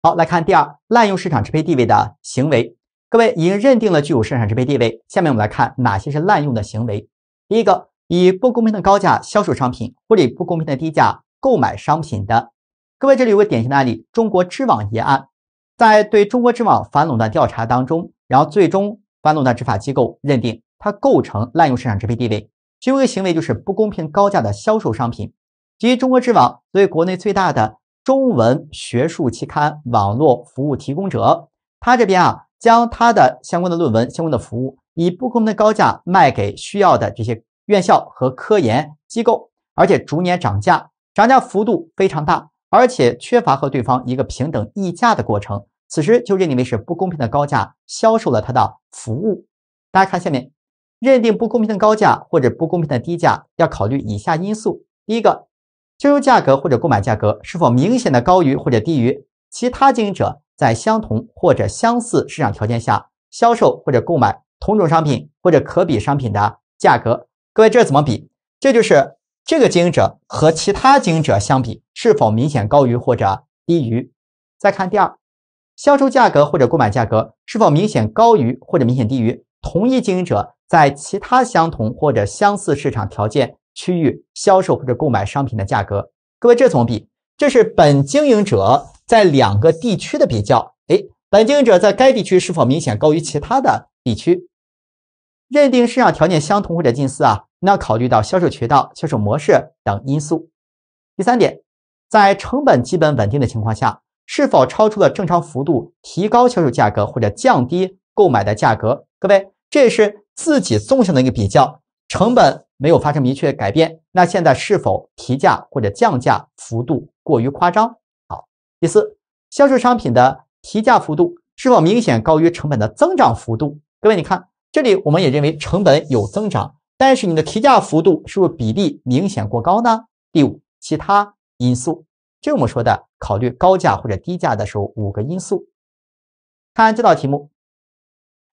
好，来看第二，滥用市场支配地位的行为。各位已经认定了具有市场支配地位，下面我们来看哪些是滥用的行为。第一个，以不公平的高价销售商品，或者不公平的低价购买商品的。各位这里有个典型的案例，中国知网一案。在对中国知网反垄断调查当中，然后最终反垄断执法机构认定它构成滥用市场支配地位，主为行为就是不公平高价的销售商品。即中国知网作为国内最大的中文学术期刊网络服务提供者，他这边啊将他的相关的论文、相关的服务以不公平的高价卖给需要的这些院校和科研机构，而且逐年涨价，涨价幅度非常大。而且缺乏和对方一个平等议价的过程，此时就认定为是不公平的高价销售了他的服务。大家看下面，认定不公平的高价或者不公平的低价，要考虑以下因素：第一个，交易价格或者购买价格是否明显的高于或者低于其他经营者在相同或者相似市场条件下销售或者购买同种商品或者可比商品的价格？各位，这怎么比？这就是。这个经营者和其他经营者相比，是否明显高于或者低于？再看第二，销售价格或者购买价格是否明显高于或者明显低于同一经营者在其他相同或者相似市场条件区域销售或者购买商品的价格？各位，这怎么比？这是本经营者在两个地区的比较。哎，本经营者在该地区是否明显高于其他的地区？认定市场条件相同或者近似啊，那考虑到销售渠道、销售模式等因素。第三点，在成本基本稳定的情况下，是否超出了正常幅度提高销售价格或者降低购买的价格？各位，这是自己纵向的一个比较，成本没有发生明确改变，那现在是否提价或者降价幅度过于夸张？好，第四，销售商品的提价幅度是否明显高于成本的增长幅度？各位，你看。这里我们也认为成本有增长，但是你的提价幅度是不是比例明显过高呢？第五，其他因素，这我们说的考虑高价或者低价的时候五个因素。看这道题目，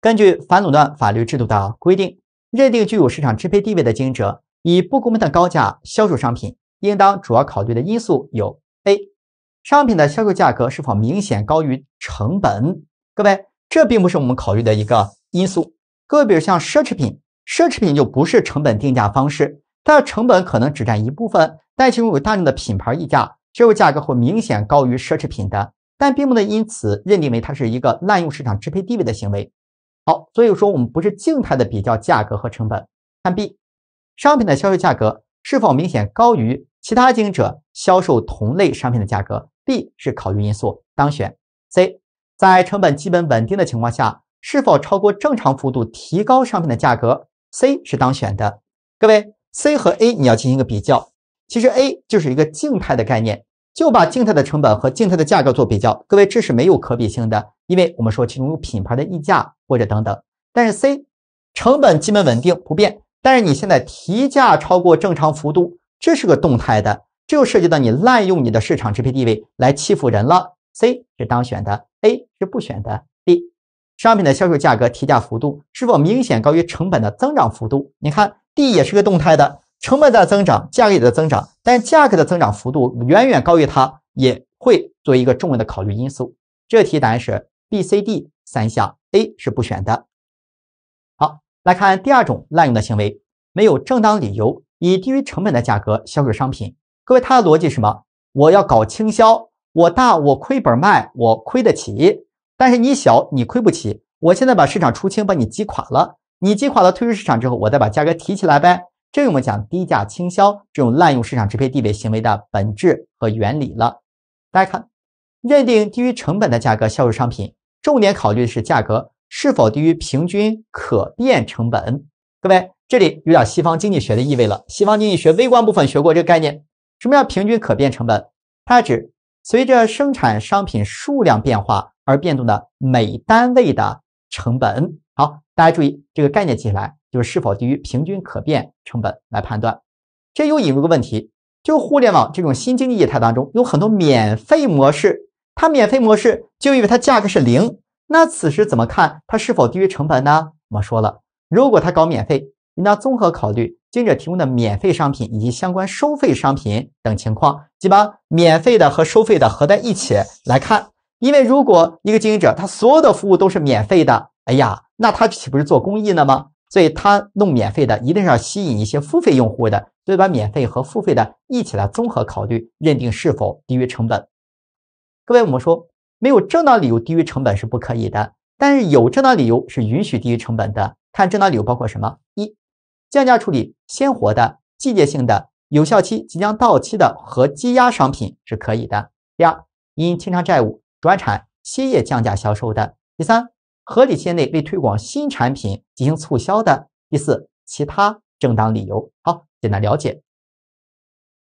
根据反垄断法律制度的规定，认定具有市场支配地位的经营者以不公平的高价销售商品，应当主要考虑的因素有：A. 商品的销售价格是否明显高于成本？各位，这并不是我们考虑的一个因素。各位，比如像奢侈品，奢侈品就不是成本定价方式，它的成本可能只占一部分，但其中有大量的品牌溢价，销售价格会明显高于奢侈品的，但并不能因此认定为它是一个滥用市场支配地位的行为。好，所以说我们不是静态的比较价格和成本。看 B，商品的销售价格是否明显高于其他经营者销售同类商品的价格，B 是考虑因素，当选。C，在成本基本稳定的情况下。是否超过正常幅度提高商品的价格？C 是当选的。各位，C 和 A 你要进行一个比较。其实 A 就是一个静态的概念，就把静态的成本和静态的价格做比较。各位，这是没有可比性的，因为我们说其中有品牌的溢价或者等等。但是 C 成本基本稳定不变，但是你现在提价超过正常幅度，这是个动态的，这就涉及到你滥用你的市场支配地位来欺负人了。C 是当选的，A 是不选的，D。商品的销售价格提价幅度是否明显高于成本的增长幅度？你看 D 也是个动态的，成本在增长，价格也在增长，但价格的增长幅度远远高于它，也会作为一个重要的考虑因素。这题答案是 B、C、D 三项，A 是不选的。好，来看第二种滥用的行为，没有正当理由以低于成本的价格销售商品。各位，它的逻辑是什么？我要搞倾销，我大我亏本卖，我亏得起。但是你小，你亏不起。我现在把市场出清，把你击垮了，你击垮了退出市场之后，我再把价格提起来呗。这我们讲低价倾销这种滥用市场支配地位行为的本质和原理了。大家看，认定低于成本的价格销售商品，重点考虑的是价格是否低于平均可变成本。各位，这里有点西方经济学的意味了。西方经济学微观部分学过这个概念，什么叫平均可变成本？它指随着生产商品数量变化。而变动的每单位的成本。好，大家注意这个概念记下来，就是是否低于平均可变成本来判断。这又引入个问题，就互联网这种新经济业态当中有很多免费模式，它免费模式就因为它价格是零，那此时怎么看它是否低于成本呢？我们说了，如果它搞免费，应当综合考虑经营者提供的免费商品以及相关收费商品等情况，即把免费的和收费的合在一起来看。因为如果一个经营者他所有的服务都是免费的，哎呀，那他岂不是做公益了吗？所以他弄免费的，一定是要吸引一些付费用户的，所以把免费和付费的一起来综合考虑，认定是否低于成本。各位，我们说没有正当理由低于成本是不可以的，但是有正当理由是允许低于成本的。看正当理由包括什么？一，降价处理鲜活的、季节性的、有效期即将到期的和积压商品是可以的。第二，因清偿债务。转产、歇业、降价销售的；第三，合理限内为推广新产品进行促销的；第四，其他正当理由。好，简单了解。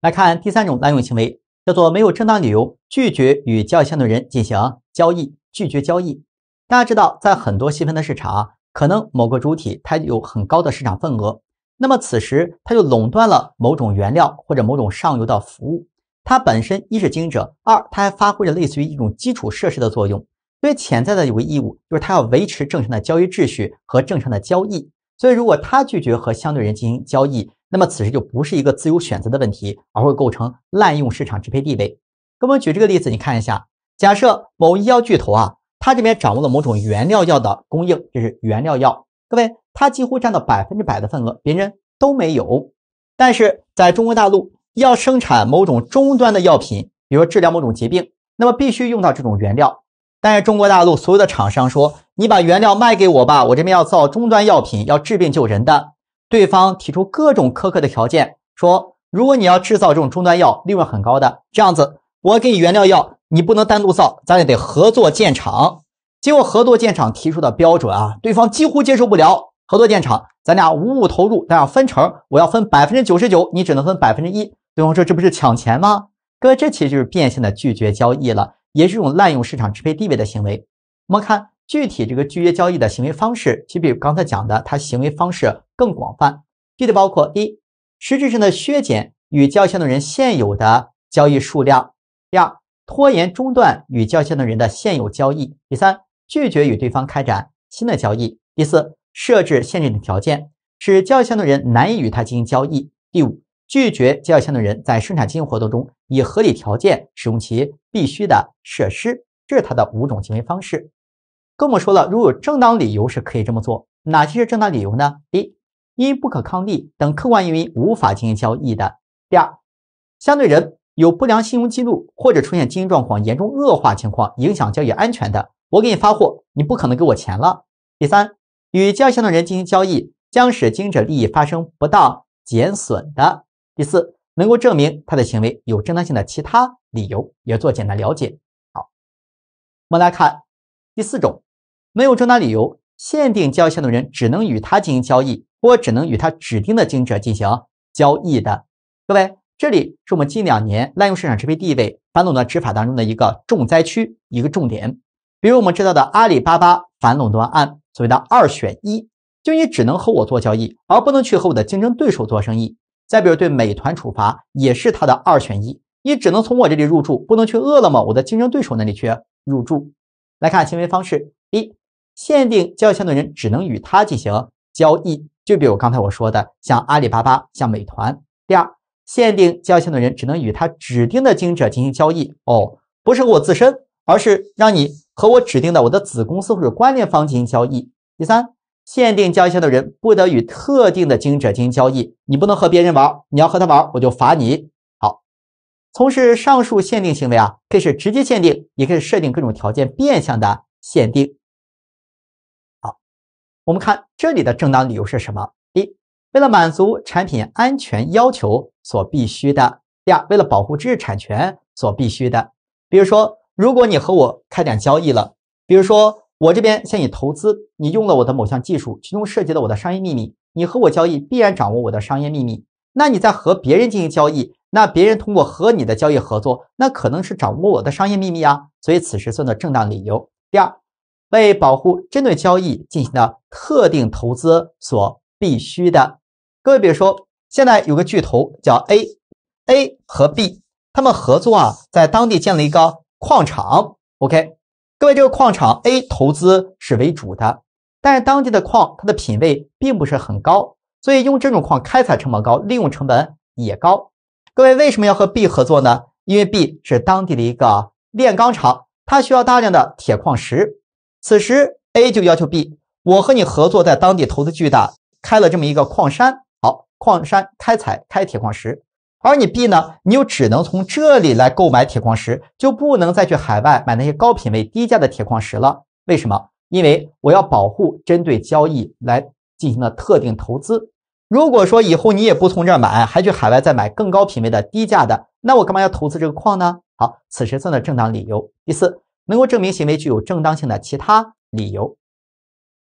来看第三种滥用行为，叫做没有正当理由拒绝与交易相对人进行交易，拒绝交易。大家知道，在很多细分的市场，可能某个主体它有很高的市场份额，那么此时它就垄断了某种原料或者某种上游的服务。它本身一是经营者，二它还发挥着类似于一种基础设施的作用，所以潜在的有个义务，就是它要维持正常的交易秩序和正常的交易。所以如果它拒绝和相对人进行交易，那么此时就不是一个自由选择的问题，而会构成滥用市场支配地位。给我们举这个例子，你看一下，假设某医药巨头啊，它这边掌握了某种原料药的供应，这是原料药，各位，它几乎占到百分之百的份额，别人都没有。但是在中国大陆。要生产某种终端的药品，比如治疗某种疾病，那么必须用到这种原料。但是中国大陆所有的厂商说：“你把原料卖给我吧，我这边要造终端药品，要治病救人的。”对方提出各种苛刻的条件，说：“如果你要制造这种终端药，利润很高的，这样子，我给你原料药，你不能单独造，咱也得合作建厂。”结果合作建厂提出的标准啊，对方几乎接受不了。合作建厂，咱俩无误投入，咱俩分成，我要分百分之九十九，你只能分百分之一。对方说：“这不是抢钱吗？”哥，这其实就是变相的拒绝交易了，也是一种滥用市场支配地位的行为。我们看具体这个拒绝交易的行为方式，其比刚才讲的它行为方式更广泛。具体包括：一、实质性的削减与交易相对人现有的交易数量；第二，拖延中断与交易相对人的现有交易；第三，拒绝与对方开展新的交易；第四，设置限制性条件，使交易相对人难以与他进行交易；第五。拒绝交易相对人在生产经营活动中以合理条件使用其必须的设施，这是它的五种行为方式。跟我们说了，如有正当理由是可以这么做。哪些是正当理由呢？第一，因不可抗力等客观原因无法进行交易的；第二，相对人有不良信用记录或者出现经营状况严重恶化情况，影响交易安全的。我给你发货，你不可能给我钱了。第三，与交易相对人进行交易将使经营者利益发生不当减损的。第四，能够证明他的行为有正当性的其他理由也做简单了解。好，我们来看第四种，没有正当理由，限定交易相对人只能与他进行交易，或只能与他指定的经营者进行交易的。各位，这里是我们近两年滥用市场支配地位反垄断执法当中的一个重灾区，一个重点。比如我们知道的阿里巴巴反垄断案，所谓的二选一，就你只能和我做交易，而不能去和我的竞争对手做生意。再比如对美团处罚也是它的二选一，你只能从我这里入驻，不能去饿了么我的竞争对手那里去入驻。来看行为方式：一、限定交易相对人只能与他进行交易，就比如刚才我说的像阿里巴巴、像美团。第二，限定交易相对人只能与他指定的经营者进行交易，哦，不是我自身，而是让你和我指定的我的子公司或者关联方进行交易。第三。限定交易的人不得与特定的经营者进行交易，你不能和别人玩，你要和他玩，我就罚你。好，从事上述限定行为啊，可以是直接限定，也可以设定各种条件，变相的限定。好，我们看这里的正当理由是什么？一，为了满足产品安全要求所必须的；第二，为了保护知识产权所必须的。比如说，如果你和我开展交易了，比如说。我这边向你投资，你用了我的某项技术，其中涉及了我的商业秘密。你和我交易，必然掌握我的商业秘密。那你在和别人进行交易，那别人通过和你的交易合作，那可能是掌握我的商业秘密啊。所以此时算作正当理由。第二，为保护针对交易进行的特定投资所必须的。各位，比如说现在有个巨头叫 A，A 和 B 他们合作啊，在当地建了一个矿场。OK。各位，这个矿厂 A 投资是为主的，但是当地的矿它的品位并不是很高，所以用这种矿开采成本高，利用成本也高。各位为什么要和 B 合作呢？因为 B 是当地的一个炼钢厂，它需要大量的铁矿石。此时 A 就要求 B，我和你合作，在当地投资巨大，开了这么一个矿山。好，矿山开采开铁矿石。而你 B 呢？你又只能从这里来购买铁矿石，就不能再去海外买那些高品位、低价的铁矿石了。为什么？因为我要保护针对交易来进行的特定投资。如果说以后你也不从这儿买，还去海外再买更高品位的、低价的，那我干嘛要投资这个矿呢？好，此时算的正当理由。第四，能够证明行为具有正当性的其他理由。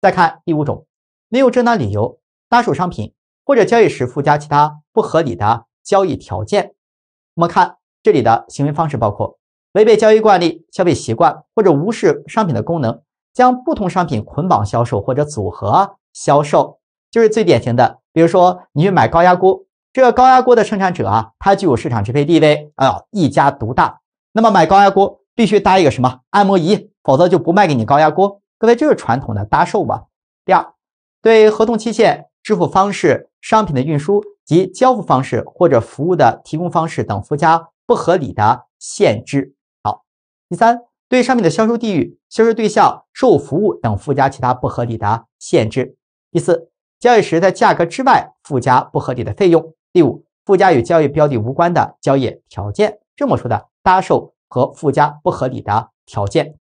再看第五种，没有正当理由，搭售商品或者交易时附加其他不合理的。交易条件，我们看这里的行为方式包括违背交易惯例、消费习惯或者无视商品的功能，将不同商品捆绑销售或者组合销售，就是最典型的。比如说，你去买高压锅，这个高压锅的生产者啊，它具有市场支配地位，啊，一家独大。那么买高压锅必须搭一个什么按摩仪，否则就不卖给你高压锅。各位，这是传统的搭售吧？第二。对合同期限、支付方式、商品的运输及交付方式或者服务的提供方式等附加不合理的限制。好，第三，对商品的销售地域、销售对象、售后服务等附加其他不合理的限制。第四，交易时在价格之外附加不合理的费用。第五，附加与交易标的无关的交易条件。这么说的搭售和附加不合理的条件。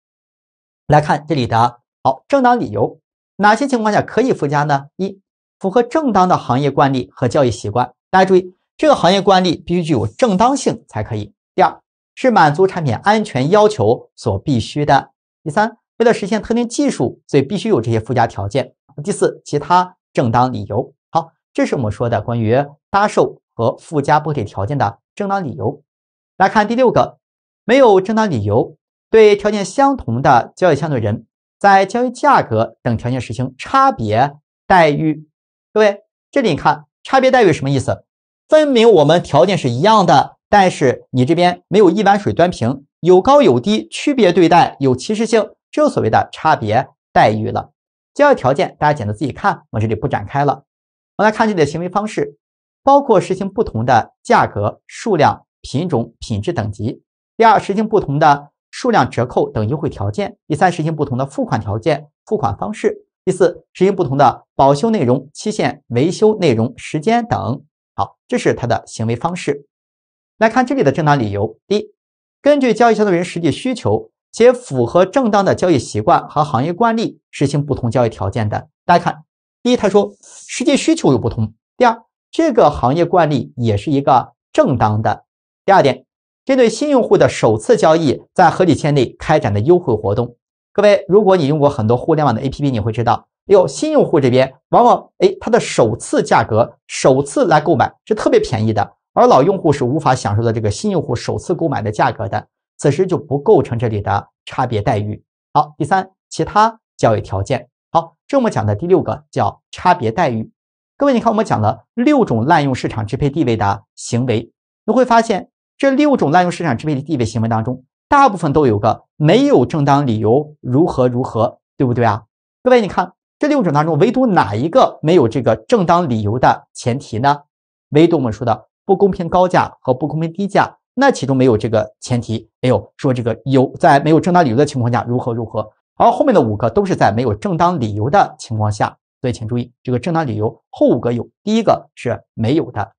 来看这里的，好，正当理由。哪些情况下可以附加呢？一、符合正当的行业惯例和交易习惯。大家注意，这个行业惯例必须具有正当性才可以。第二，是满足产品安全要求所必须的。第三，为了实现特定技术，所以必须有这些附加条件。第四，其他正当理由。好，这是我们说的关于搭售和附加补给条件的正当理由。来看第六个，没有正当理由，对条件相同的交易相对人。在交易价格等条件实行差别待遇，各位这里你看差别待遇什么意思？分明我们条件是一样的，但是你这边没有一碗水端平，有高有低，区别对待，有歧视性，这所谓的差别待遇了。交易条件大家简单自己看，我这里不展开了。我们来看这里的行为方式，包括实行不同的价格、数量、品种、品质、等级。第二，实行不同的。数量折扣等优惠条件；第三，实行不同的付款条件、付款方式；第四，实行不同的保修内容、期限、维修内容、时间等。好，这是它的行为方式。来看这里的正当理由：第一，根据交易相对人实际需求且符合正当的交易习惯和行业惯例，实行不同交易条件的。大家看，第一，他说实际需求有不同；第二，这个行业惯例也是一个正当的。第二点。针对新用户的首次交易，在合理期内开展的优惠活动，各位，如果你用过很多互联网的 A P P，你会知道，哎呦，新用户这边往往哎，他的首次价格，首次来购买是特别便宜的，而老用户是无法享受到这个新用户首次购买的价格的，此时就不构成这里的差别待遇。好，第三，其他交易条件。好，这么讲的第六个叫差别待遇。各位，你看我们讲了六种滥用市场支配地位的行为，你会发现。这六种滥用市场支配的地位行为当中，大部分都有个没有正当理由如何如何，对不对啊？各位，你看这六种当中，唯独哪一个没有这个正当理由的前提呢？唯独我们说的不公平高价和不公平低价，那其中没有这个前提，没有说这个有在没有正当理由的情况下如何如何。而后面的五个都是在没有正当理由的情况下，所以请注意这个正当理由，后五个有，第一个是没有的。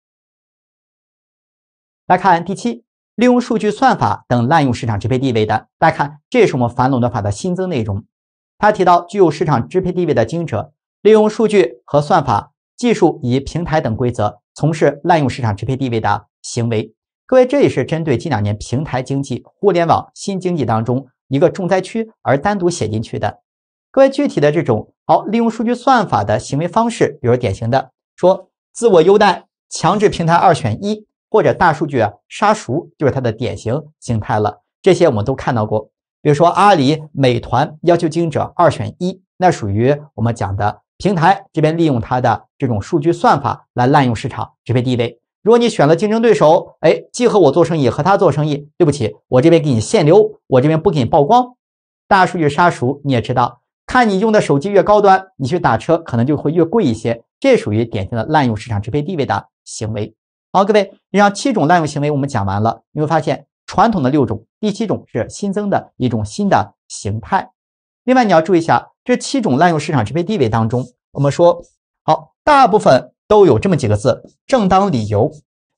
来看第七，利用数据、算法等滥用市场支配地位的。大家看，这也是我们反垄断法的新增内容。它提到，具有市场支配地位的经营者利用数据和算法技术以及平台等规则从事滥用市场支配地位的行为。各位，这也是针对近两年平台经济、互联网新经济当中一个重灾区而单独写进去的。各位具体的这种好利用数据算法的行为方式，比如典型的说自我优待、强制平台二选一。或者大数据杀熟就是它的典型形态了，这些我们都看到过。比如说阿里、美团要求经营者二选一，那属于我们讲的平台这边利用它的这种数据算法来滥用市场支配地位。如果你选了竞争对手，哎，既和我做生意和他做生意，对不起，我这边给你限流，我这边不给你曝光。大数据杀熟你也知道，看你用的手机越高端，你去打车可能就会越贵一些，这属于典型的滥用市场支配地位的行为。好，各位，以上七种滥用行为我们讲完了，你会发现传统的六种，第七种是新增的一种新的形态。另外你要注意一下，这七种滥用市场支配地位当中，我们说好，大部分都有这么几个字：正当理由。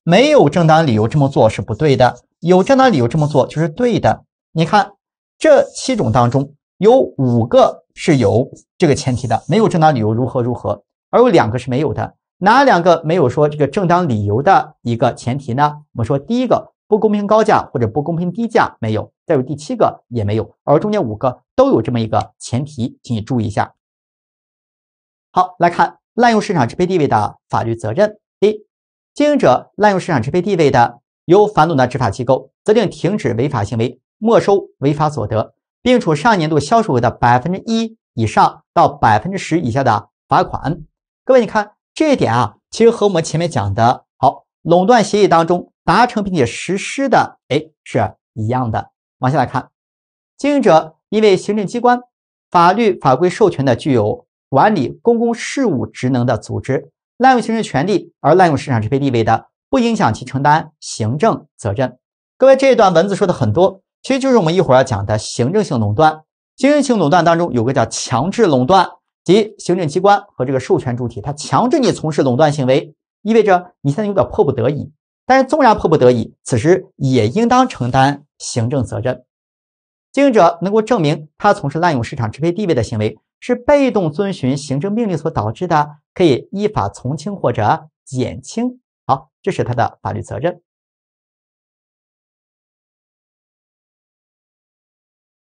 没有正当理由这么做是不对的，有正当理由这么做就是对的。你看这七种当中有五个是有这个前提的，没有正当理由如何如何，而有两个是没有的。哪两个没有说这个正当理由的一个前提呢？我们说第一个不公平高价或者不公平低价没有，再有第七个也没有，而中间五个都有这么一个前提，请你注意一下。好，来看滥用市场支配地位的法律责任：一、经营者滥用市场支配地位的，由反垄断执法机构责令停止违法行为，没收违法所得，并处上年度销售额的百分之一以上到百分之十以下的罚款。各位你看。这一点啊，其实和我们前面讲的，好，垄断协议当中达成并且实施的，哎，是一样的。往下来看，经营者因为行政机关法律法规授权的具有管理公共事务职能的组织滥用行政权利而滥用市场支配地位的，不影响其承担行政责任。各位，这一段文字说的很多，其实就是我们一会儿要讲的行政性垄断。行政性垄断当中有个叫强制垄断。即行政机关和这个授权主体，他强制你从事垄断行为，意味着你现在有点迫不得已。但是纵然迫不得已，此时也应当承担行政责任。经营者能够证明他从事滥用市场支配地位的行为是被动遵循行政命令所导致的，可以依法从轻或者减轻。好，这是他的法律责任。